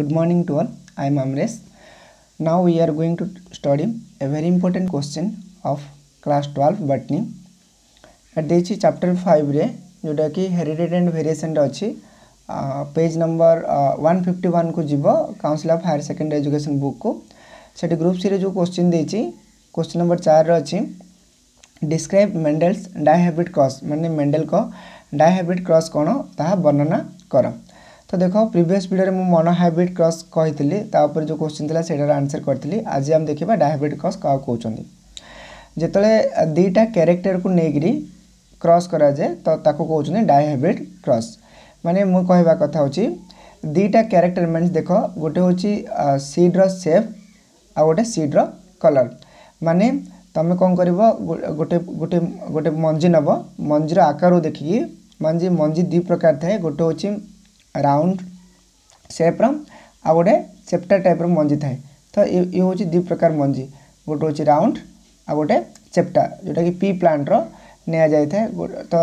good morning to all i am amresh now we are going to study a very important question of class 12 botany ଦେଇଛି chapter ଫାଇଭରେ ଯେଉଁଟାକି heritage and variation ଅଛି page number one fifty ୱାନ୍କୁ ଯିବ council of higher secondary education ବୁକ୍କୁ ସେଠି group ସିରେ ଯେଉଁ question ଦେଇଛି କୋଶ୍ଚିନ୍ ନମ୍ବର ଚାରିରେ ଅଛି ଡିସ୍କ୍ରାଇବ୍ ମେଣ୍ଡେଲ୍ସ ଡାଇହାବିଟ୍ କ୍ରସ୍ ମାନେ ମେଣ୍ଡେଲ୍ଙ୍କ ଡାଇହାବିଟ୍ କ୍ରସ୍ କ'ଣ ତାହା ବର୍ଣ୍ଣନା କର तो देख प्रिवियस भिडियो में मोनोहाइब्रिड क्रस कही जो क्वेश्चन था से आंसर करी आज आम देखा डायब्रिड क्रस क्या कौन जिते दुईटा क्यारेक्टर को लेकर क्रस कराए तो कौन डायब्रिड क्रस मानने मु कह कथा हूँ दुईटा क्यारेक्टर मेन्स देख गोटे हूँ सीड्र सेप आ गए सीड्र कलर माने तुम्हें कौन कर गोटे गोटे गोटे मंजी नब मंजीर आकार देखिकी मंजी मंजी दुई प्रकार थाए गोटे हूँ ରାଉଣ୍ଡ ସେପ୍ର ଆଉ ଗୋଟେ ଚେପ୍ଟା ଟାଇପ୍ର ମଞ୍ଜି ଥାଏ ତ ଇଏ ହେଉଛି ଦୁଇ ପ୍ରକାର ମଞ୍ଜି ଗୋଟେ ହେଉଛି ରାଉଣ୍ଡ ଆଉ ଗୋଟେ ଚେପ୍ଟା ଯେଉଁଟାକି ପି ପ୍ଲାଣ୍ଟର ନିଆଯାଇଥାଏ ତ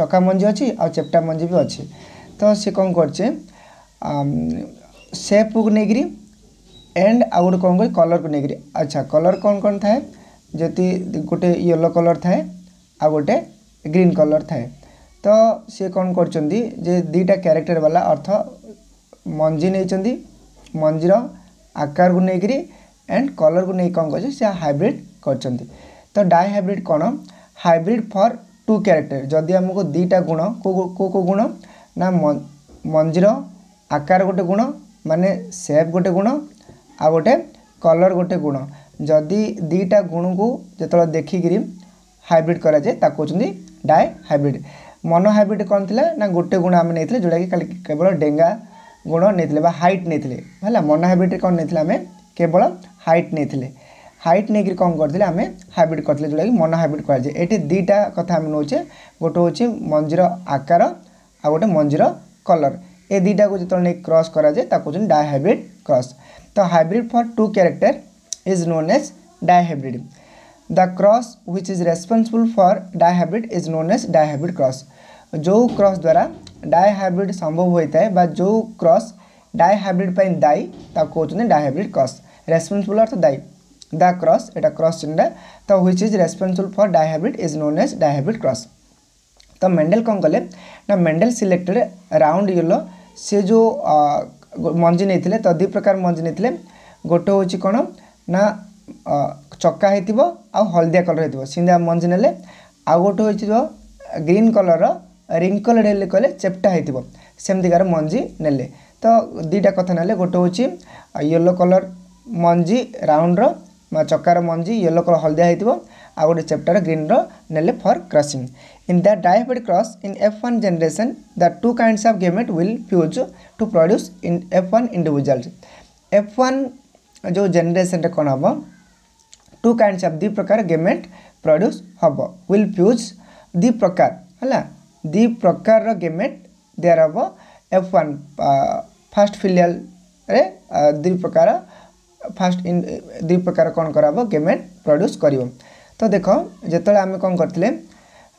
ଚକା ମଞ୍ଜି ଅଛି ଆଉ ଚେପ୍ଟା ମଞ୍ଜି ବି ଅଛି ତ ସେ କ'ଣ କରିଛି ସେପ୍କୁ ନେଇକିରି ଏଣ୍ଡ ଆଉ ଗୋଟେ କ'ଣ କହିବି କଲର୍କୁ ନେଇକିରି ଆଚ୍ଛା କଲର୍ କ'ଣ କ'ଣ ଥାଏ ଯଦି ଗୋଟେ ୟେଲୋ କଲର୍ ଥାଏ ଆଉ ଗୋଟେ ଗ୍ରୀନ୍ କଲର୍ ଥାଏ ତ ସେ କ'ଣ କରିଛନ୍ତି ଯେ ଦୁଇଟା କ୍ୟାରେକ୍ଟର ବାଲା ଅର୍ଥ ମଞ୍ଜି ନେଇଛନ୍ତି ମଞ୍ଜିର ଆକାରକୁ ନେଇକରି ଆଣ୍ଡ କଲର୍କୁ ନେଇ କ'ଣ କରୁଛି ସେ ହାଇବ୍ରିଡ଼ କରିଛନ୍ତି ତ ଡାଇ ହାଇବ୍ରିଡ଼ କ'ଣ ହାଇବ୍ରିଡ଼ ଫର୍ ଟୁ କ୍ୟାରେକ୍ଟର ଯଦି ଆମକୁ ଦୁଇଟା ଗୁଣ କେଉଁ କେଉଁ ଗୁଣ ନା ମଞ୍ଜିର ଆକାର ଗୋଟେ ଗୁଣ ମାନେ ସେପ୍ ଗୋଟେ ଗୁଣ ଆଉ ଗୋଟେ କଲର୍ ଗୋଟେ ଗୁଣ ଯଦି ଦୁଇଟା ଗୁଣକୁ ଯେତେବେଳେ ଦେଖିକିରି ହାଇବ୍ରିଡ଼ କରାଯାଏ ତାକୁ ହେଉଛନ୍ତି ଡାଏ ହାଇବ୍ରିଡ଼ ମନ ହାଇବ୍ରିଡ଼ କ'ଣ ଥିଲା ନା ଗୋଟେ ଗୁଣ ଆମେ ନେଇଥିଲେ ଯେଉଁଟାକି ଖାଲି କେବଳ ଡେଙ୍ଗା ଗୁଣ ନେଇଥିଲେ ବା ହାଇଟ୍ ନେଇଥିଲେ ହେଲା ମନ ହାଇବ୍ରିଡ଼ରେ କ'ଣ ନେଇଥିଲେ ଆମେ କେବଳ ହାଇଟ୍ ନେଇଥିଲେ ହାইট নেইকি কম করলে আমি হাইব্রিড করলে যেটা কি মনো হাইব্রিড কুয়া যায় এটি দুইটা কথা আমি নেছে গোটে হচ্ছে মঞ্জির আকার আর গোটে মঞ্জির কলর এ দুইটা যেত ক্রস করা যায় তাকে হচ্ছে ডাই হাইব্রিড ক্রস তো hybrid for two character is known as dihybrid the cross which is responsible for dihybrid is known as dihybrid cross ଯେଉଁ କ୍ରସ୍ ଦ୍ୱାରା ଡାଇହାଇବ୍ରିଡ୍ ସମ୍ଭବ ହୋଇଥାଏ ବା ଯେଉଁ କ୍ରସ୍ ଡାଇହାଇବ୍ରିଡ୍ ପାଇଁ ଦାୟୀ ତାକୁ କହୁଛନ୍ତି ଡାଇହାଇବ୍ରିଡ୍ କ୍ରସ୍ ରେସ୍ପନ୍ସିବୁଲ୍ ଅର୍ଥ ଦାୟୀ ଦ କ୍ରସ୍ ଏଇଟା କ୍ରସ୍ ଚିହ୍ନଟା ତ which is responsible for dihybrid is known as dihybrid cross ତ ମେଣ୍ଡେଲ କ'ଣ କଲେ ନା ମେଣ୍ଡେଲ ସିଲେକ୍ଟେଡ୍ ରାଉଣ୍ଡ ୟେଲୋ ସେ ଯେଉଁ ମଞ୍ଜି ନେଇଥିଲେ ତ ଦୁଇ ପ୍ରକାର ମଞ୍ଜି ନେଇଥିଲେ ଗୋଟେ ହେଉଛି କ'ଣ ନା ଚକା ହେଇଥିବ ଆଉ ହଳଦିଆ କଲର୍ ହେଇଥିବ ସିନ୍ଦା ମଞ୍ଜି ନେଲେ ଆଉ ଗୋଟେ ହୋଇଥିବ ଗ୍ରୀନ୍ କଲର୍ର ରିଙ୍କଲ୍ଡ ହେଲେ କହିଲେ ଚେପ୍ଟା ହେଇଥିବ ସେମିତିକାର ମଞ୍ଜି ନେଲେ ତ ଦୁଇଟା କଥା ନେଲେ ଗୋଟେ ହେଉଛି ୟେଲୋ କଲର୍ ମଞ୍ଜି ରାଉଣ୍ଡର ଚକାର ମଞ୍ଜି ୟେଲୋ କଲର୍ ହଳଦିଆ ହେଇଥିବ ଆଉ ଗୋଟେ ଚେପ୍ଟର ଗ୍ରୀନ୍ର ନେଲେ for crossing in the dihybrid cross in F one generation the two kinds of gamete will fuse to produce in F one individuals F one ଯେଉଁ ଜେନେରେସନ୍ରେ କ'ଣ ହେବ two kinds of the prakar gamete produce hobo will produce the prakar hala the prakar ro gamete there hobo f1 uh, first filial रे दुई प्रकार fast in दुई प्रकार କ'ଣ କରାହେବ ଗେମେଟ୍ ପ୍ରଡ୍ୟୁସ୍ କରିବ ତ ଦେଖ ଯେତେବେଳେ ଆମେ କ'ଣ କରିଥିଲେ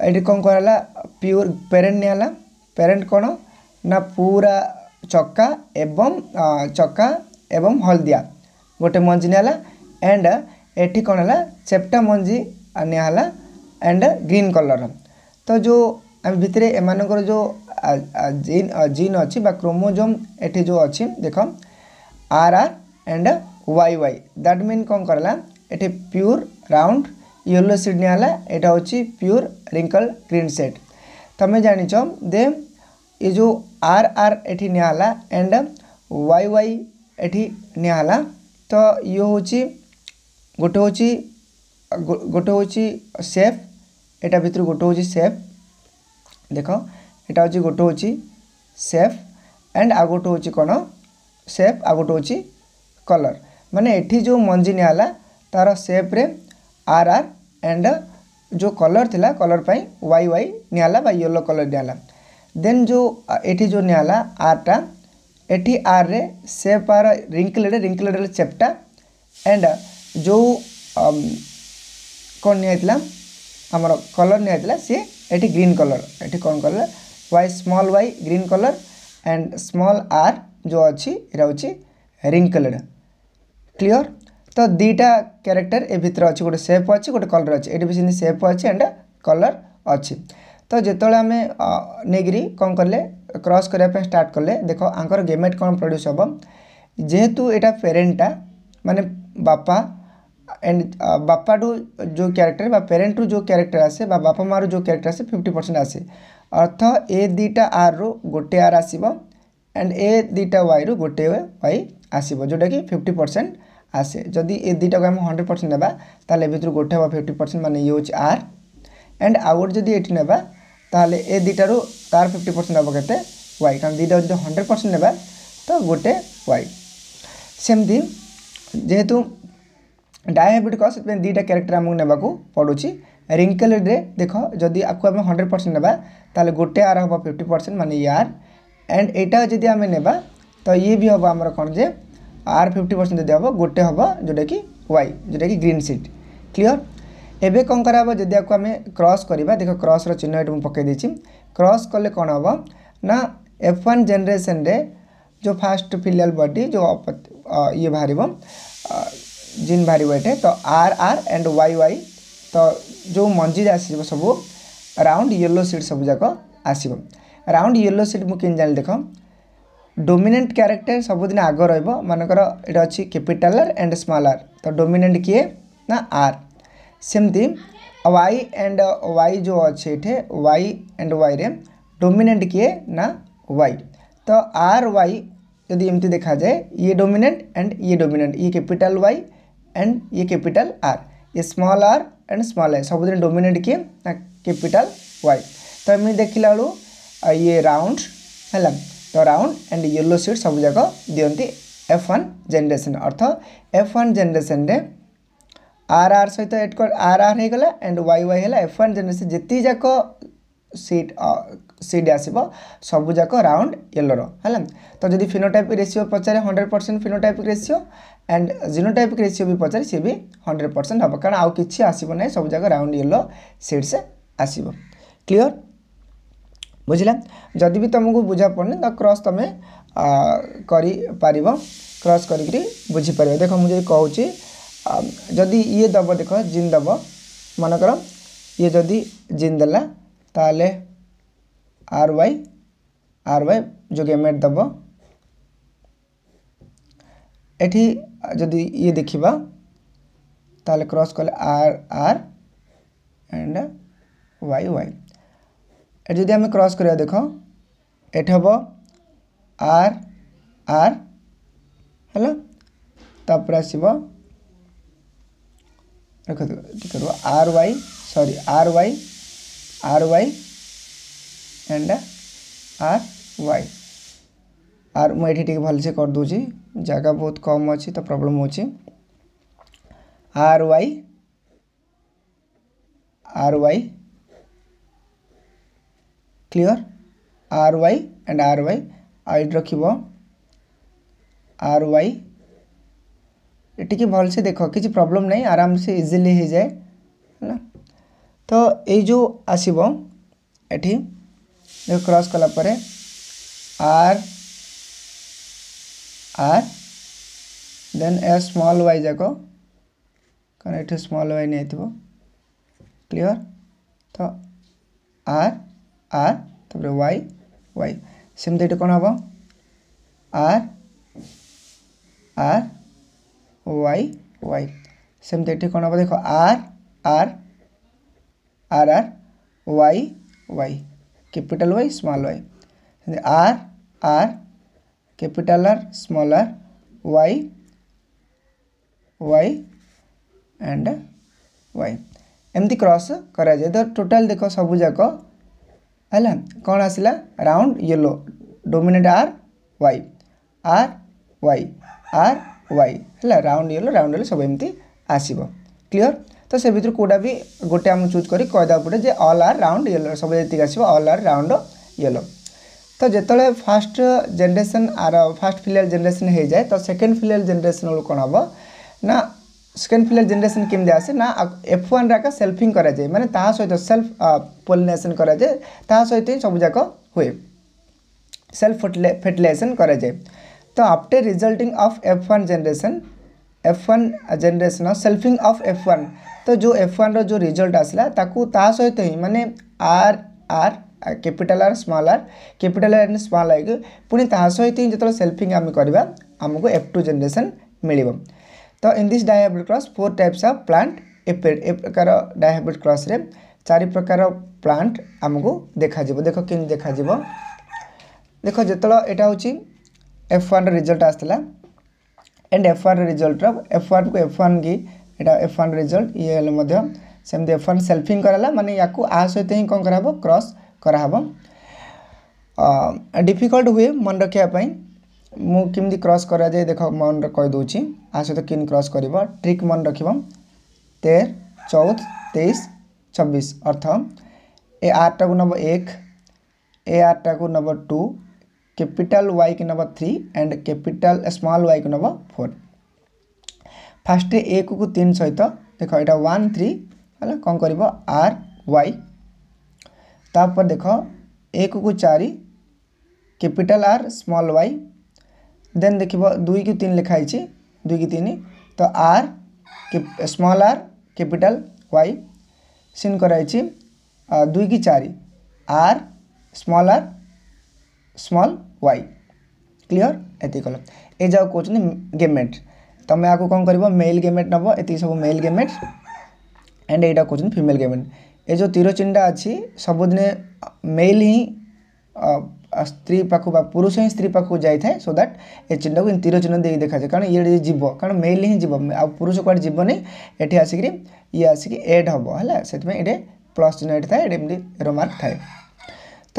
ଏଠି କ'ଣ କରାହେଲା ପିଓର ପ୍ୟାରେଣ୍ଟ ନିଆହେଲା ପ୍ୟାରେଣ୍ଟ କ'ଣ ନା ପୁରା ଚକା ଏବଂ ଚକା ଏବଂ ହଳଦିଆ ଗୋଟେ ମଞ୍ଜି ନିଆହେଲା ଆଣ୍ଡ ଏଠି କ'ଣ ହେଲା ଚେପ୍ଟା ମଞ୍ଜି ନିଆହେଲା ଆଣ୍ଡ ଗ୍ରୀନ୍ କଲର୍ର ତ ଯେଉଁ ଆମେ ଭିତରେ ଏମାନଙ୍କର ଯେଉଁ ଜିନ୍ ଜିନ୍ ଅଛି ବା କ୍ରୋମୋଜୋମ୍ ଏଠି ଯେଉଁ ଅଛି ଦେଖ R R and Y Y that mean କ'ଣ କରଲା ଏଠି ପ୍ୟୁର୍ ରାଉଣ୍ଡ ୟେଲୋ ସିଟ୍ ନିଆହେଲା ଏଇଟା ହେଉଛି ପ୍ୟୁର୍ ରିଙ୍କଲ୍ ଗ୍ରୀନ୍ ସେଟ୍ ତମେ ଜାଣିଛ ଦେ ଏ ଯେଉଁ ଆର୍ ଆର୍ ଏଠି ନିଆହେଲା ଆଣ୍ଡ ୱାଇ ୱାଇ ଏଠି ନିଆହେଲା ତ ଇଏ ହେଉଛି ଗୋଟେ ହେଉଛି ଗୋଟେ ହେଉଛି ସେଫ୍ ଏଇଟା ଭିତରୁ ଗୋଟେ ହେଉଛି ସେଫ୍ ଦେଖ ଏଇଟା ହେଉଛି ଗୋଟେ ହେଉଛି ସେଫ୍ ଆଣ୍ଡ ଆଉ ଗୋଟେ ହେଉଛି କ'ଣ ସେଫ୍ ଆଉ ଗୋଟେ ହେଉଛି କଲର୍ ମାନେ ଏଠି ଯେଉଁ ମଞ୍ଜି ନିଆହେଲା ତା'ର ସେଫ୍ରେ ଆର୍ ଆର୍ ଆଣ୍ଡ ଯେଉଁ କଲର୍ ଥିଲା କଲର୍ ପାଇଁ ୱାଇ ୱାଇ ନିଆହେଲା ବା ୟେଲୋ କଲର୍ ନିଆହେଲା ଦେନ୍ ଯେଉଁ ଏଠି ଯେଉଁ ନିଆହେଲା ଆର୍ଟା ଏଠି ଆର୍ରେ ସେଫ୍ ଆର୍ ରିଙ୍କିଲେଡ଼୍ ରିଙ୍କିଲେଡ଼୍ ହେଲେ ଚେପ୍ଟା ଆଣ୍ଡ ଯେଉଁ କ'ଣ ନିଆଯାଇଥିଲା ଆମର କଲର୍ ନିଆଯାଇଥିଲା ସିଏ ଏଠି ଗ୍ରୀନ୍ କଲର୍ ଏଠି କ'ଣ colour Y small Y green colour and small R ଯେଉଁ ଅଛି ଏଇଟା ହେଉଛି ରିଙ୍କଲ୍ଡ କ୍ଲିଅର୍ ତ ଦୁଇଟା କ୍ୟାରେକ୍ଟର ଏ ଭିତରେ ଅଛି ଗୋଟେ ସେପ୍ ଅଛି ଗୋଟେ କଲର୍ ଅଛି ଏଠି ବି ସେମିତି ସେପ୍ ଅଛି ଆଣ୍ଡ କଲର୍ ଅଛି ତ ଯେତେବେଳେ ଆମେ ନେଇକିରି କ'ଣ କଲେ କ୍ରସ୍ କରିବା ପାଇଁ ଷ୍ଟାର୍ଟ କଲେ ଦେଖ ଆଙ୍କର ଗେମେଟ୍ କ'ଣ ପ୍ରଡ୍ୟୁସ୍ ହେବ ଯେହେତୁ ଏଇଟା ପେରେଣ୍ଟଟା ମାନେ ବାପା एंड uh, बापाटू जो क्यारेक्टर बा पेरेन्ट्रु जो क्यारेक्टर आसे बापा माँ जो क्यारेक्टर आसे फिफ्टी परसेंट आसे अर्थ ए दुटा आर रु गोटे आर आस एंड ए दुटा वाई रु गोटे वाई आसब जोटा कि फिफ्टी परसेंट आसे जदि ए दुटा को आम हंड्रेड परसेंट ना तो भितर गोटे हम फिफ्टी परसेंट मानने ये हूँ आर एंड आउ गोटे जदि ये ना ताल ए दुटार तार फिफ्टी परसेंट हम के वाई कारण दुटा जो हंड्रेड परसेंट ना तो गोटे वाई सेमती जेहेतु ডায়াবেটিক ସେଥିପାଇଁ ଦୁଇଟା କ୍ୟାରେକ୍ଟର ଆମକୁ ନେବାକୁ ପଡ଼ୁଛି ରିଙ୍କେଲ୍ରେ ଦେଖ ଯଦି ଆକୁ ଆମେ ହଣ୍ଡ୍ରେଡ଼ ପରସେଣ୍ଟ ନେବା ତାହେଲେ ଗୋଟେ ଆର୍ ହେବ ଫିଫ୍ଟି ପରସେଣ୍ଟ ମାନେ ଇ ଆର୍ ଆଣ୍ଡ ଏଇଟା ଯଦି ଆମେ ନେବା ତ ଇଏ ବି ହେବ ଆମର କ'ଣ ଯେ ଆର୍ ଫିଫ୍ଟି ପରସେଣ୍ଟ ଯଦି ହେବ ଗୋଟେ ହେବ ଯେଉଁଟାକି ୱାଇ ଯେଉଁଟାକି ଗ୍ରୀନ୍ ସିଟ୍ କ୍ଲିଅର୍ ଏବେ କ'ଣ କରାହେବ ଯଦି ଆକୁ ଆମେ କ୍ରସ୍ କରିବା ଦେଖ କ୍ରସ୍ର ଚିହ୍ନ ଏଠି ମୁଁ ପକାଇ ଦେଇଛି କ୍ରସ୍ କଲେ କ'ଣ ହେବ ନା ଏଫ୍ ୱାନ୍ ଜେନେରେସନ୍ରେ ଯେଉଁ ଫାଷ୍ଟ ଫିଲିଆଲ୍ ବଡ଼ି ଯେଉଁ ଇଏ ବାହାରିବ जीन बाहर वेट तो R R and Y Y तो जो मंजी आसब सब राउंड येलो सीड सब जाक आस राउंड येलो सीड मुझे जान देख डोमिनेंट क्यारेक्टर सबुदिन आग मनकर अच्छी कैपिटालर एंड आर तो डोमिनेंट किए ना आर सेमती वाई एंड वाई जो अच्छे ये वाई एंड वाई रे डोमिनेंट किए ना वाई तो आर वाई यदि एमती देखा जाए ये डोमिनेंट एंड ये डोमिनेंट ये कैपिटल वाई E एंड तो ये कैपिटल आर ये small R and small I सबुद डोमिनेट किए कैपिटल वाई तो देख ला बेलू ये राउंड है तो राउंड एंड येलो सीट जाक दिखती एफ वन जेनेसन अर्थ F one generation R R सहित एड कर आर आर होगा एंड वाई वाई है एफ वन जेनेसन जीत जाक सीट সিডি আসব সবুযাক রাউন্ড ইয়েলোর হল তো যদি ফিনোটাইপিক রেসিও পচারে hundred percent phenotypic ratio and genotypic ratio বি পচারে সি বি হন্ড্রেড পরসেন্ট হব কারণ আউ কিছু আসব না সবুযাক রাউন্ড ইয়েলো সিডস আসব ক্লিয়র বুঝলা যদি বি তুমি বুঝা পড়নি তো ক্রস তুমি করে ক্রস করি বুঝিপার দেখ মু যদি কুচি যদি ইয়ে দেব দেখ জিন দেব মনে কর ইয়ে যদি জিন দেলা তাহলে आर वाई आर वाई जो एम एड दब एटी जदि ये देखा तेल क्रस कले R R and Y Y एट जदि आम क्रस कर देख एट हम आर आर है आस R Y sorry R Y R Y and R Y R मुझे टी करदे जगह बहुत कम अच्छी तो प्रॉब्लम हो R Y R Y clear R Y and R Y आई रख आर वाई टी भे देख कि प्रॉब्लम ना आराम से इजिली हो जाए है ना तो ये जो आसब एटी ଦେଖ କ୍ରସ୍ କଲା ପରେ ଆର୍ ଆର୍ ଦେନ୍ ଏ ସ୍ମଲ୍ ୱାଇ ଯାକ କାରଣ ଏଠି ସ୍ମଲ୍ ୱାଇ ନେଇଥିବ କ୍ଲିଅର୍ ତ ଆର୍ ଆର୍ ତାପରେ ୱାଇ ୱାଇ ସେମିତି ଏଠି କ'ଣ ହେବ ଆର୍ ଆର୍ ୱାଇ ୱାଇ ସେମିତି ଏଠି କ'ଣ ହେବ ଦେଖ R R R R Y Y capital Y small Y R R capital R small R Y Y and Y एमती क्रस कराए टोटाल देख सबूक है कौन आसला round yellow dominate R Y R Y R Y है round yellow round yellow सब एमती आसब क्लीयर তো সে ভিতর কোটা বি গোটে আমি চুজ করি কয়েদা পড়ে যে অল আর রাউন্ড ইয়েলো সব যেতে আসব অল আর রাউন্ড ইয়েলো তো যেতবে ফার্স্ট জেনারেসন আর ফার্স্ট ফিলিয়াল জেনারেসন হয়ে যায় তো সেকেন্ড ফিলিয়াল জেনারেসন বেড়ে কোণ হব না সেকেন্ড ফিলিয়াল জেনারেসন কেমি আসে না এফ ওয়ান রাক সেলফিং করা যায় মানে তাহা সহ সেলফ পলিনেসন করা যায় তাহা সহ হি সবুযাক হুয়ে সেলফ ফেটিলাইজেসন করা যায় তো after resulting of F one generation F1 generation or selfing of F1 ତ ଯେଉଁ ଏଫ୍ ୱାନ୍ର ଯେଉଁ ରିଜଲ୍ଟ ଆସିଲା ତାକୁ ତା ସହିତ ହିଁ ମାନେ R R capital R small R capital R small R ପୁଣି ତାହା ସହିତ ହିଁ ଯେତେବେଳେ ସେଲ୍ଫିଂ ଆମେ କରିବା ଆମକୁ ଏଫ୍ ଟୁ ଜେନେରେସନ୍ ମିଳିବ ତ in this dihybrid cross four types of plant ଏପେଡ୍ ଏ ପ୍ରକାର ଡାଇହାଇବ୍ରିଡ୍ କ୍ରସ୍ରେ ଚାରି ପ୍ରକାର ପ୍ଲାଣ୍ଟ ଆମକୁ ଦେଖାଯିବ ଦେଖ କେମିତି ଦେଖାଯିବ ଦେଖ ଯେତେବେଳେ ଏଇଟା ହେଉଛି ଏଫ୍ ୱାନ୍ର ରିଜଲ୍ଟ ଆସିଥିଲା ଏଣ୍ଡ ଏଫ୍ ୱାନ୍ର ରିଜଲ୍ଟର ଏଫ୍ ୱାନ୍କୁ ଏଫ୍ ୱାନ୍ କି এটা এফ ওয়ান রেজল্ট ইয়ে ହେଲେ ମଧ୍ୟ ସେମିତି ଏଫ୍ ୱାନ୍ ସେଲ୍ଫିଂ କରାହେଲା ମାନେ ୟାକୁ ଆ ସହିତ ହିଁ କ'ଣ କରାହେବ କ୍ରସ୍ କରାହେବ ଡିଫିକଲ୍ଟ ହୁଏ ମନେ ରଖିବା ପାଇଁ ମୁଁ କେମିତି କ୍ରସ୍ କରାଯାଏ ଦେଖ ମନେ କହିଦେଉଛି ଆ ସହିତ କିନ୍ କ୍ରସ୍ କରିବ ଟ୍ରିକ୍ ମନେ ରଖିବ ତେର ଚଉଦ ତେଇଶ ଛବିଶ ଅର୍ଥ ଏ ଆର୍ଟାକୁ ନେବ ଏକ ଏ ଆର୍ଟାକୁ ନେବ ଟୁ କ୍ୟାପିଟାଲ୍ ୱାଇକି ନେବ ଥ୍ରୀ ଆଣ୍ଡ କ୍ୟାପିଟାଲ୍ ସ୍ମଲ୍ ୱାଇକୁ ନେବ ଫୋର୍ फास्ट एक को तीन सहित देख एटा वन थ्री है कौन कर आर वाई तापर देख एक को चार capital R small Y then देख दुई की तीन लिखाई तो दुई की तीन तो R small R capital Y सीन कराई दुई की चार R small R small Y clear ये कल ये जगह कौन गेमेट तुम आपको कौन कर मेल गेमेट नब ये सब मेल गेमेट एंड यहाँ कौन फिमेल गेमेट ये जो तीर चिन्हटा अच्छी सबुद मेल ही स्त्री पाख पुरुष ही स्त्री पाक जाए सो दैट ये चिन्ह को तीर चिन्ह दे देखा जाए कारण ये जीव कारण मेल ही जीव आ पुरुष कड़े जीवन ये आसिक ये आसिक एड हम है से प्लस चिन्ह एट थाए रोमार्क थाए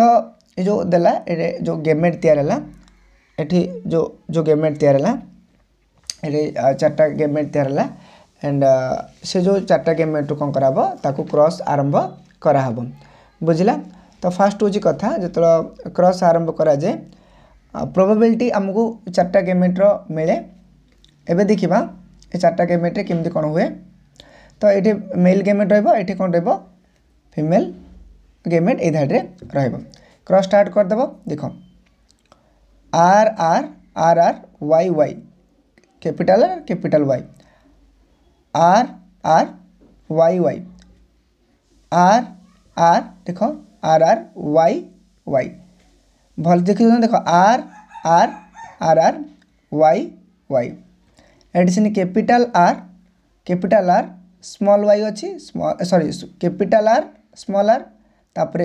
तो ये जो देला जो गेमेट तैयार है ये जो जो गेमेट तैयार है ଏଠି ଚାରିଟା ଗେମ୍ ତିଆରି ହେଲା ଏଣ୍ଡ ସେ ଯେଉଁ ଚାରିଟା ଗେମ୍ କ'ଣ କରାହେବ ତାକୁ କ୍ରସ୍ ଆରମ୍ଭ କରାହେବ ବୁଝିଲା ତ ଫାଷ୍ଟ ହେଉଛି କଥା ଯେତେବେଳେ କ୍ରସ୍ ଆରମ୍ଭ କରାଯାଏ ପ୍ରୋବାବିଲିଟି ଆମକୁ ଚାରିଟା ଗେମେଣ୍ଟର ମିଳେ ଏବେ ଦେଖିବା ଏ ଚାରିଟା ଗେମେଣ୍ଟରେ କେମିତି କ'ଣ ହୁଏ ତ ଏଠି ମେଲ୍ ଗେମେଣ୍ଟ ରହିବ ଏଠି କ'ଣ ରହିବ ଫିମେଲ୍ ଗେମେଣ୍ଟ ଏଇ ଧାଡ଼ିରେ ରହିବ କ୍ରସ୍ ଷ୍ଟାର୍ଟ କରିଦେବ ଦେଖ R R R R Y Y capital R capital Y R R Y Y R R দেখো আর আর ওয়াই ওয়াই ভাল দেখি দেখো আর আর আর আর ওয়াই ওয়াই এটি সিনি capital R capital R small Y অছি sorry capital R small R তাপরে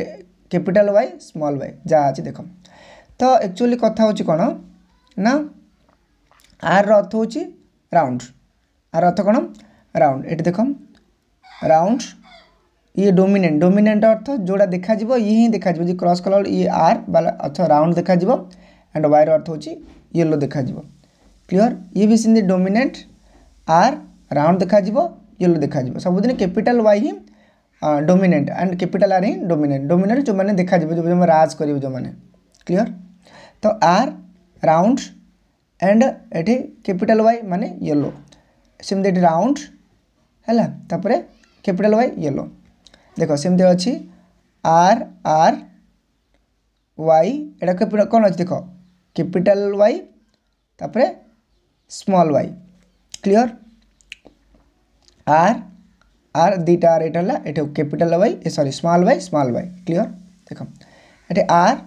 capital Y small Y যা আছে দেখো তো একচুয়ালি কথা হচ্ছে কোণ না আর অর্থ হচ্ছে রাউন্ড আর অর্থ কোণ রাউন্ড এটি দেখ রাউন্ড ইয়ে ডোমিনেন্ট ডোমিনেন্ট অর্থ যেটা দেখা যাব ইয়ে হি দেখা যাব যে ক্রস কলা ইয়ে আর বা অর্থ রাউন্ড দেখা যাব অ্যান্ড ওয়াইর অর্থ হচ্ছে ইয়েলো দেখা যাব ক্লিয়ার ইয়ে বি সেমি ডোমিনেন্ট আর রাউন্ড দেখা যাব ইয়েলো দেখা যাব সবুদিন ক্যাপিটাল ওয়াই হি ডোমিনেন্ট অ্যান্ড ক্যাপিটাল আর হি ডোমিনেন্ট ডোমিনেন্ট যে দেখা যাব যে রাজ করবে যে ক্লিয়ার তো আর রাউন্ড অ্যান্ড এটি ক্যাপিটাল ওয়াই মানে ইয়েলো সেমতি এটি রাউন্ড ହେଲା ତାପରେ କ୍ୟାପିଟାଲ ୱାଇ ୟେଲୋ ଦେଖ ସେମିତି ଅଛି ଆର୍ ଆର୍ ୱାଇ ଏଇଟା କ'ଣ ଅଛି ଦେଖ କ୍ୟାପିଟାଲ ୱାଇ ତାପରେ small Y clear R R ଦୁଇଟା ଆର୍ ଏଇଟା ହେଲା ଏଠି କ୍ୟାପିଟାଲ ୱାଇ ଏ sorry small Y small Y clear ଦେଖ ଏଠି ଆର୍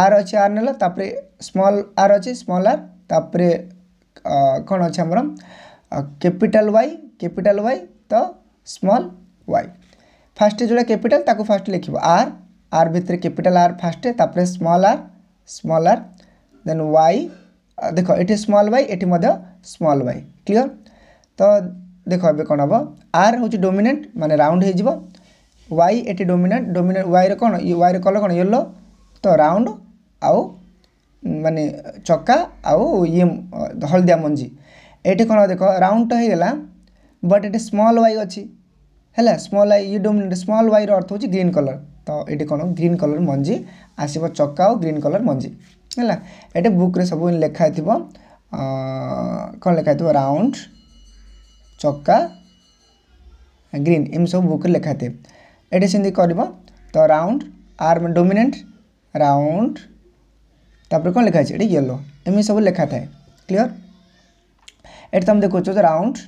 ଆର୍ ଅଛି ଆର୍ ନେଲ ତାପରେ ସ୍ମଲ୍ ଆର୍ ଅଛି ସ୍ମଲ୍ ଆର୍ ତାପରେ କ'ଣ ଅଛି ଆମର କ୍ୟାପିଟାଲ୍ ୱାଇ କ୍ୟାପିଟାଲ୍ ୱାଇ ତ ସ୍ମଲ୍ ୱାଇ ଫାଷ୍ଟ ଯେଉଁଟା କ୍ୟାପିଟାଲ୍ ତାକୁ ଫାଷ୍ଟ ଲେଖିବ ଆର୍ ଆର୍ ଭିତରେ କ୍ୟାପିଟାଲ୍ ଆର୍ ଫାଷ୍ଟ ତାପରେ small R small R then Y ଦେଖ ଏଠି ସ୍ମଲ୍ ୱାଇ ଏଠି ମଧ୍ୟ ସ୍ମଲ୍ ୱାଇ କ୍ଲିଅର୍ ତ ଦେଖ ଏବେ କ'ଣ ହେବ ଆର୍ ହେଉଛି ଡୋମିନେଣ୍ଟ ମାନେ ରାଉଣ୍ଡ ହେଇଯିବ ୱାଇ ଏଠି ଡୋମିନେଣ୍ଟ ଡୋମିନେଣ୍ଟ ୱାଇର କ'ଣ ୱାଇର କଲର୍ କ'ଣ ୟେଲୋ ତ ରାଉଣ୍ଡ ଆଉ ମାନେ ଚକା ଆଉ ଇଏ ହଳଦିଆ ମଞ୍ଜି ଏଇଠି କ'ଣ ଦେଖ ରାଉଣ୍ଡଟା ହେଇଗଲା ବଟ୍ ଏଠି ସ୍ମଲ୍ ୱାଇ ଅଛି ହେଲା ସ୍ମଲ୍ ୱାଇ ଇ ଡୋମିନେଟ୍ ସ୍ମଲ୍ ୱାଇର ଅର୍ଥ ହେଉଛି ଗ୍ରୀନ୍ କଲର୍ ତ ଏଠି କ'ଣ ଗ୍ରୀନ୍ କଲର୍ ମଞ୍ଜି ଆସିବ ଚକା ଆଉ ଗ୍ରୀନ୍ କଲର୍ ମଞ୍ଜି ହେଲା ଏଠି ବୁକ୍ରେ ସବୁ ଲେଖା ହେଇଥିବ କ'ଣ ଲେଖା ହେଇଥିବ ରାଉଣ୍ଡ ଚକା ଗ୍ରୀନ୍ ଏମିତି ସବୁ ବୁକ୍ରେ ଲେଖା ହେଇଥାଏ ଏଠି ସେମିତି କରିବ ତ ରାଉଣ୍ଡ ଆର୍ ଡୋମିନେଣ୍ଟ ରାଉଣ୍ଡ तापर कौन लिखा है येलो एम सब लिखा था क्लीयर ये तुम देखो राउंड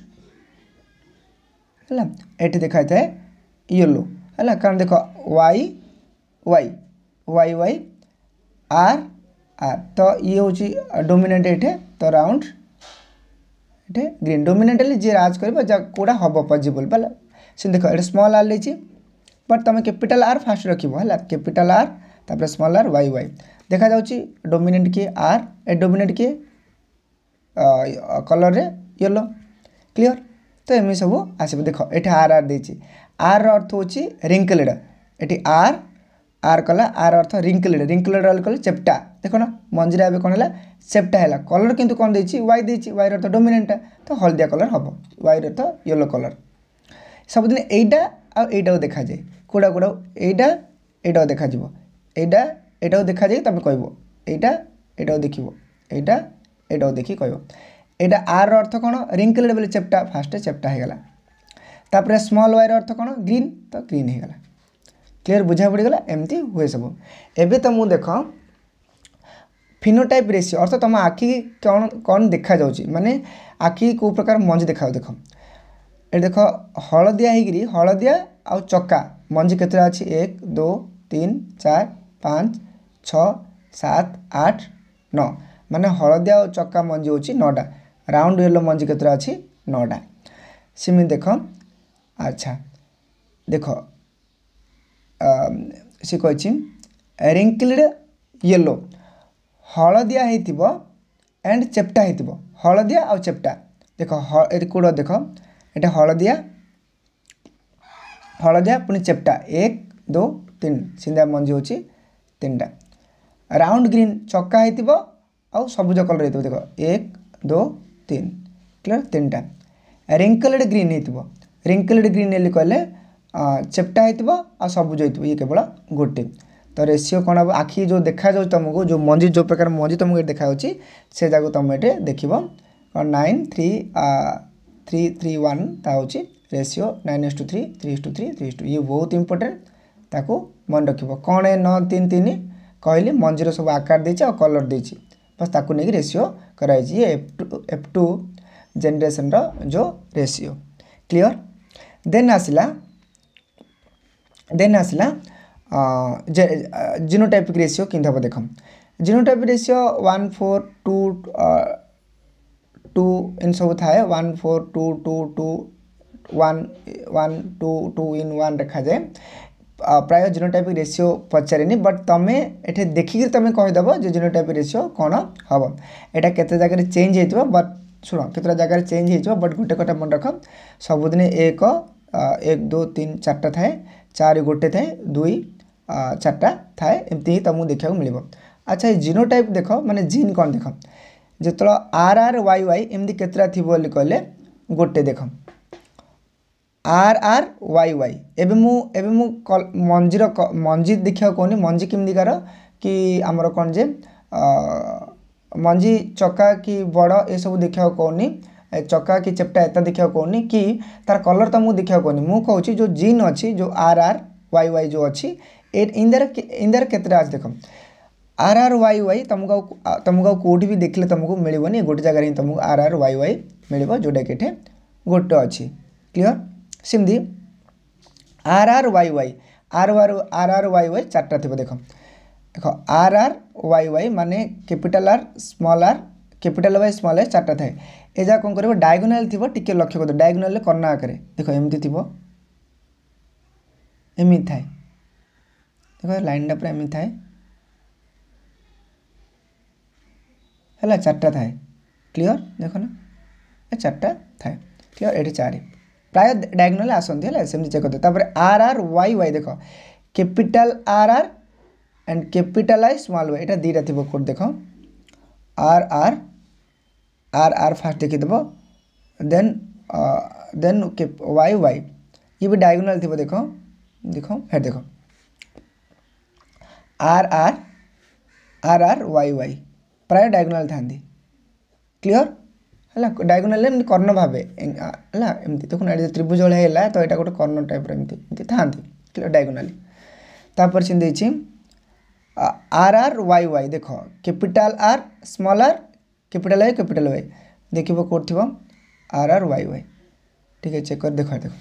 है देखा था येलो है कारण देख Y Y Y Y R R तो ये हूँ डोमेट ये तो राउंड ये ग्रीन डोमेटली जी राज कर कौटा हम पजिबल बोला सी देख ये स्मल आर ले बट तुम कैपिटल आर फास्ट रखा कैपिटाल आर तापर स्मल आर वाई वाई ଦେଖାଯାଉଛି ଡୋମିନେଣ୍ଟ କିଏ ଆର୍ ଏ ଡୋମିନେଣ୍ଟ କିଏ କଲର୍ରେ ୟେଲୋ କ୍ଲିଅର୍ ତ ଏମିତି ସବୁ ଆସିବ ଦେଖ ଏଠି ଆର୍ ଆର୍ ଦେଇଛି ଆର୍ର ଅର୍ଥ ହେଉଛି ରିଙ୍କଲେଡ଼ ଏଠି ଆର୍ ଆର୍ କଲା ଆର୍ ଅର୍ଥ ରିଙ୍କଲେଡ଼ ରିଙ୍କଲେଡ଼ କଲେ ଚେପ୍ଟା ଦେଖୁନ ମଞ୍ଜିରା ଏବେ କ'ଣ ହେଲା ଚେପ୍ଟା ହେଲା କଲର୍ କିନ୍ତୁ କ'ଣ ଦେଇଛି ୱାଇ ଦେଇଛି ୱାଇର ଅର୍ଥ ଡୋମିନେଣ୍ଟଟା ତ ହଳଦିଆ କଲର୍ ହେବ ୱାଇର ଅର୍ଥ ୟେଲୋ କଲର୍ ସବୁଦିନ ଏଇଟା ଆଉ ଏଇଟାକୁ ଦେଖାଯାଏ କେଉଁଟା କେଉଁଟା ଏଇଟା ଏଇଟାକୁ ଦେଖାଯିବ ଏଇଟା এটাও দেখা যায় তুমি কইব এইটা এটাও দেখিব এইটা এটাও দেখি কইব এটা আর অর্থ কোন রিঙ্কেলেড বলে চেপ্টা ফার্স্টে চেপ্টা হয়ে গেল তারপরে স্মল ওয়াইর অর্থ কোন গ্রিন তো গ্রিন হয়ে গেল ক্লিয়ার বুঝা গেল এমতি হয়ে সব এবে তো মু দেখ ফিনোটাইপ রেসিও অর্থ তোমার আখি কোণ কোণ দেখা যাচ্ছে মানে আখি কো প্রকার মঞ্জি দেখা দেখ এটা দেখ হলদিয়া হইকি হলদিয়া আউ চকা মঞ্জি কত আছে এক দু তিন চার ପାଞ୍ଚ ଛଅ ସାତ ଆଠ ନଅ ମାନେ ହଳଦିଆ ଆଉ ଚକା ମଞ୍ଜି ହେଉଛି ନଅଟା ରାଉଣ୍ଡ ୟେଲୋ ମଞ୍ଜି କେତେଟା ଅଛି ନଅଟା ସେମିତି ଦେଖ ଆଚ୍ଛା ଦେଖ ସେ କହିଛି ରିଙ୍କିଲ୍ଡ ୟେଲୋ ହଳଦିଆ ହେଇଥିବ ଆଣ୍ଡ ଚେପ୍ଟା ହେଇଥିବ ହଳଦିଆ ଆଉ ଚେପ୍ଟା ଦେଖ କୋଡ଼ ଦେଖ ଏଇଟା ହଳଦିଆ হলদিয়া পুনি চেপটা এক দু তিন সিন্দা মঞ্জি হচ্ছে তিনটা ରାଉଣ୍ଡ ଗ୍ରୀନ୍ ଛକା ହେଇଥିବ ଆଉ ସବୁଜ କଲର୍ ହେଇଥିବ ଦେଖ ଏକ ଦୁଇ ତିନି କ୍ଲିଅର୍ ତିନିଟା ରିଙ୍କଲ୍ଡ ଗ୍ରୀନ୍ ହେଇଥିବ ରିଙ୍କଲ୍ଡ ଗ୍ରୀନ୍ ବୋଲି କହିଲେ ଚେପ୍ଟା ହେଇଥିବ ଆଉ ସବୁଜ ହେଇଥିବ ଇଏ କେବଳ ଗୋଟେ ତ ରେସିଓ କ'ଣ ହେବ ଆଖି ଯେଉଁ ଦେଖାଯାଉଛି ତୁମକୁ ଯେଉଁ ମଞ୍ଜି ଯେଉଁ ପ୍ରକାର ମଞ୍ଜି ତୁମକୁ ଏଠି ଦେଖାଯାଉଛି ସେ ଯାକୁ ତୁମେ ଏଠି ଦେଖିବ କ'ଣ nine three three three one ତା ହେଉଛି ratio nine is to three three is to three three is to ଇଏ ବହୁତ ଇମ୍ପୋର୍ଟାଣ୍ଟ ତାକୁ मन रख कौन नौ तीन तीन कहली मंजीर सब आकार दे कलर दे बस ताकूक रेसीो कराई F two F two generation रो रेसीो क्लीअर देन आसला देन आसला जिनोटाइपिक रेसीो कि देख genotypic ratio one four two two इन सब था one four two two two one one two two इन वन रखा जाए ପ୍ରାୟ ଜିନୋଟାଇପିକ୍ ରେସିଓ ପଚାରିନି ବଟ୍ ତୁମେ ଏଠି ଦେଖିକି ତୁମେ କହିଦେବ ଯେ ଜିନୋଟାଇପିକ୍ ରେସିଓ କ'ଣ ହେବ ଏଇଟା କେତେ ଜାଗାରେ ଚେଞ୍ଜ ହେଇଥିବ ବଟ୍ ଶୁଣ କେତେଟା ଜାଗାରେ ଚେଞ୍ଜ ହେଇଯିବ ବଟ୍ ଗୋଟେ କଥା ମନେ ରଖ ସବୁଦିନ ଏକ ଏକ ଦୁଇ ତିନି ଚାରିଟା ଥାଏ ଚାରି ଗୋଟେ ଥାଏ ଦୁଇ ଚାରିଟା ଥାଏ ଏମିତି ହିଁ ତୁମକୁ ଦେଖିବାକୁ ମିଳିବ ଆଚ୍ଛା ଏ ଜିନୋଟାଇପ୍ ଦେଖ ମାନେ ଜିନ୍ କ'ଣ ଦେଖ ଯେତେବେଳେ ଆର୍ ଆର୍ ୱାଇ ୱାଇ ଏମିତି କେତେଟା ଥିବ ବୋଲି କହିଲେ ଗୋଟେ ଦେଖ आर आर वाई वाई एवं मुझे मंजीर मंजी देखा कहनी मंजी केमिकार कि आमर कौन जे मंजी चका कि बड़ ये सब देखा कहनी चका कि चेप्टा एत देखा कहनी कि तार कलर तो मुझे देखा कहनी मुझे जो जीन अच्छी जो आर आर वाई वाई जो अच्छी इंदर दर इन आज देख आर आर वाई वाई तुमको तुमको कौटि भी देखले तुमको मिले गोटे जगह ही तुमको आर आर वाई वाई मिल जोटा कि गोटे अच्छी क्लीयर ସେମିତି R R Y Y R R R R Y Y ଚାରିଟା ଥିବ ଦେଖ ଦେଖ ଆର୍ ଆର୍ ୱାଇ ୱାଇ ମାନେ capital R small R capital Y small R ଚାରିଟା ଥାଏ ଏ ଯାହା କ'ଣ କରିବ ଡାଇଗୋନାଲ୍ ଥିବ ଟିକେ ଲକ୍ଷ୍ୟ କରିଦେବ ଡାଇଗୋନାଲ୍ରେ କର୍ଣ୍ଣ ଆକାରେ ଦେଖ ଏମିତି ଥିବ ଏମିତି ଥାଏ ଦେଖ ଲାଇନ୍ଟା ପୁରା ଏମିତି ଥାଏ ହେଲା ଚାରିଟା ଥାଏ କ୍ଲିଅର୍ ଦେଖ ନା ଚାରିଟା ଥାଏ କ୍ଲିଅର୍ ଏଠି ଚାରି प्राय डायगनाल आसती है सेम चेक करते आर आर वाई वाई देख capital R R and capital I small Y यहाँ दुटा थी कोड देख R R R R first देखीदेव देन दे वाई वाई ये भी डायगोनाल थी देख देख हेट देख R R R R Y Y प्राय डायगोनाल था क्लियर ହେଲା ଡାଇଗୋନାଲ୍ ଏମିତି କର୍ଣ୍ଣ ଭାବେ ହେଲା ଏମିତି ଦେଖୁନ ଏଠି ତ୍ରିଭୁଜ ଭଳିଆ ହେଲା ତ ଏଇଟା ଗୋଟେ କର୍ଣ୍ଣ ଟାଇପ୍ର ଏମିତି ଏମିତି ଥାନ୍ତି ଡାଇଗୋନାଲି ତାପରେ ସେମିତି ଦେଇଛି ଆର୍ ଆର୍ ୱାଇ ୱାଇ ଦେଖ capital R small R capital Y capital Y ଦେଖିବ କେଉଁଠି ଥିବ ଆର୍ ଆର୍ ୱାଇ ୱାଇ ঠিক আছে চেক করে দেখো দেখো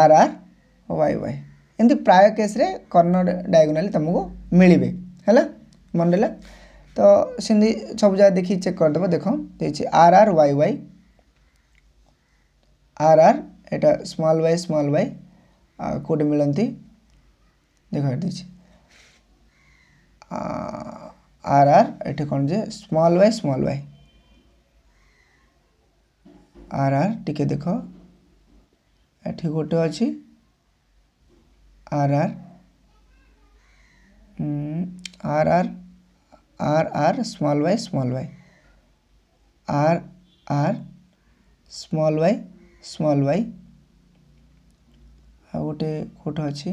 আর আর ওয়াই ওয়াই এমতি প্রায় কেস্রে কর্ণ ডায়াগোনালি তুমକୁ মিলবে হ্যাঁ মনে রা ତ ସେମିତି ସବୁ ଜାଗା ଦେଖିକି ଚେକ୍ କରିଦେବ ଦେଖ ଦେଇଛି R R Y Y R ଆର୍ ଏଇଟା ସ୍ମଲ୍ ୱାଇ ସ୍ମଲ୍ ୱାଇ ଆଉ କେଉଁଠି ମିଳନ୍ତି ଦେଖ ଏଠି ଦେଇଛି ଆର୍ ଆର୍ ଏଠି କ'ଣ ଯେ small Y small Y R R ଟିକେ ଦେଖ ଏଠି ଗୋଟେ ଅଛି R R R R R R small Y small Y R R small Y small Y ଆଉ ଗୋଟେ କୋଟ ଅଛି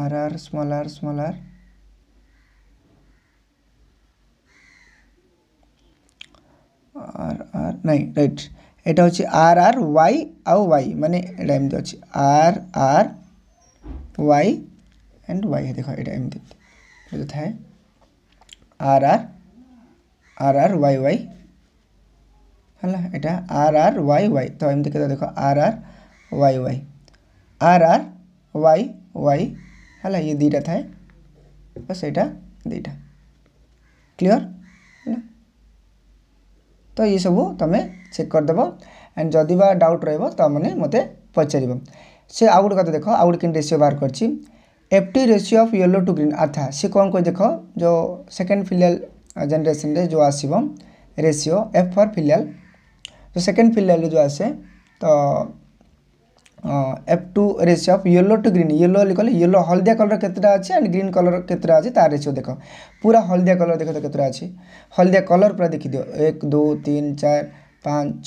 ଆର୍ ଆର୍ ସ୍ମଲ୍ ଆର୍ ସ୍ମଲ୍ ଆର୍ ଆର୍ ଆର୍ ନାଇଁ ରାଇଟ୍ ଏଇଟା ହେଉଛି ଆର୍ ଆର୍ ୱାଇ ଆଉ ୱାଇ ମାନେ ଏଇଟା ଏମିତି ଅଛି R R Y and Y ଦେଖ ଏଇଟା ଏମିତି फिल थे R R R R Y Y है यहाँ आर आर वाई वाई तो एमती क्या देख R R Y Y R R Y Y है ये दुटा थाए बस यहाँ है क्लीअर तो ये सब तुम चेक करदेव एंड जदि डाउट रोक मैंने मत पचार से आउ गोटे कथा देख आउ गए कि रेसीओ बाहर कर एफ टी ratio of yellow to green अर्थात सी कौन को देख जो सेकेंड फिलियाल जेनेसन जो आसो रेसीो एफ फर फिलियाल तो सेकेंड फिलियाल जो आसे तो F two ratio of yellow to green yellow कले येलो हलदिया कलर के अच्छे एंड ग्रीन कलर केतटा अच्छे तार रेसीो देख पूरा हलदिया कलर देख तो कत अच्छे हलदिया कलर पूरा देखी दियो एक दो तीन चार पाँच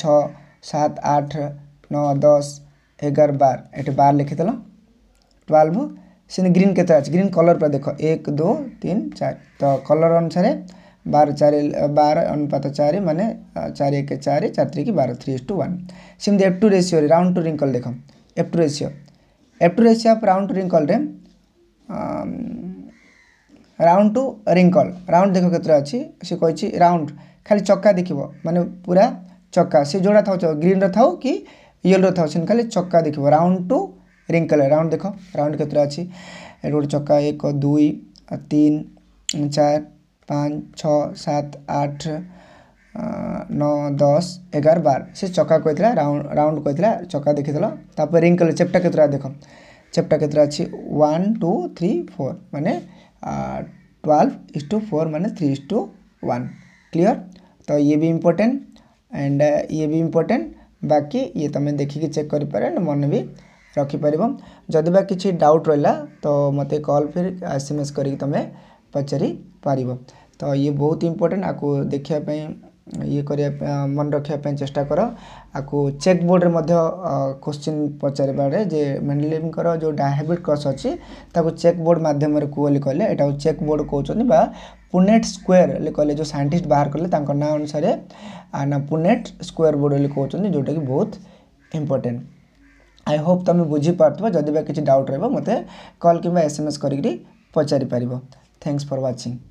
छत आठ नौ दस एगार बार ये बार लिखीदेल ट्वेल्व ସେମିତି ଗ୍ରୀନ୍ କେତେ ଅଛି ଗ୍ରୀନ୍ କଲର୍ ପୁରା ଦେଖ ଏକ ଦୁଇ ତିନି ଚାରି ତ କଲର୍ ଅନୁସାରେ ବାର ଚାରି ବାର ଅନୁପାତ ଚାରି ମାନେ ଚାରି ଏକ ଚାରି ଚାରି ତିରିକି ବାର ଥ୍ରୀ ଇସ୍ ଟୁ ୱାନ୍ ସେମିତି ଏଫ୍ ଟୁ ରେସିଓରେ ରାଉଣ୍ଡ ଟୁ ରିଙ୍କଲ୍ ଦେଖ F two ratio F two ratio of round to ରିଙ୍କଲ୍ରେ ରାଉଣ୍ଡ ଟୁ ରିଙ୍କଲ୍ ରାଉଣ୍ଡ ଦେଖ କେତେଟା ଅଛି ସେ କହିଛି ରାଉଣ୍ଡ ଖାଲି ଚକା ଦେଖିବ ମାନେ ପୁରା ଚକା ସେ ଯେଉଁଟା ଥାଉ ଗ୍ରୀନ୍ର ଥାଉ କି ୟେଲୋର ଥାଉ ସେମିତି ଖାଲି ଚକା ଦେଖିବ round to wrinkle colour round देख राउंड के चका एक दुई तीन चार पाँच छः सात आठ नौ दस एगार बार से चका कही राउंड राउंड कही चका देखी तापर रिंग कलर चेप्टा के देख चेप्टा के अच्छी वन टू थ्री फोर मानने ट्वेल्व इज टू फोर मानने three is to one clear तो ये भी इम्पोर्टेन्ट एंड ये भी इम्पोर्टेन्ट बाकी ये तुम देखिक चेक कर पार मन भी ରଖିପାରିବ ଯଦି ବା କିଛି ଡାଉଟ୍ ରହିଲା ତ ମୋତେ କଲ୍ ଫିର୍ ଏସ୍ ଏମ୍ ଏସ୍ କରିକି ତୁମେ ପଚାରି ପାରିବ ତ ଇଏ ବହୁତ ଇମ୍ପୋର୍ଟାଣ୍ଟ ଆକୁ ଦେଖିବା ପାଇଁ ଇଏ କରିବା ମନେ ରଖିବା ପାଇଁ ଚେଷ୍ଟା କର ଆକୁ ଚେକ୍ ବୋର୍ଡ଼ରେ ମଧ୍ୟ କୋଶ୍ଚିନ୍ ପଚାରିବାରେ ଯେ ମେଣ୍ଡେଲିଭଙ୍କର ଯେଉଁ ହ୍ୟାବିଟ୍ କସ୍ ଅଛି ତାକୁ ଚେକ୍ ବୋର୍ଡ଼ ମାଧ୍ୟମରେ କୁହ ବୋଲି କହିଲେ ଏଟାକୁ ଚେକ୍ ବୋର୍ଡ଼ କହୁଛନ୍ତି ବା ପୁନେଟ୍ ସ୍କୋୟାର ବୋଲି କହିଲେ ଯେଉଁ ସାଇଣ୍ଟିଷ୍ଟ ବାହାର କଲେ ତାଙ୍କ ନାଁ ଅନୁସାରେ ନା ପୁନେଟ୍ ସ୍କୋୟାର ବୋର୍ଡ଼ ବୋଲି କହୁଛନ୍ତି ଯେଉଁଟାକି ବହୁତ ଇମ୍ପୋର୍ଟାଣ୍ଟ आई होप तुम बुझीप जदि किसी डाउट मत कल कि एस एम एस कर पचारिपार थैंक्स फर व्वाचिंग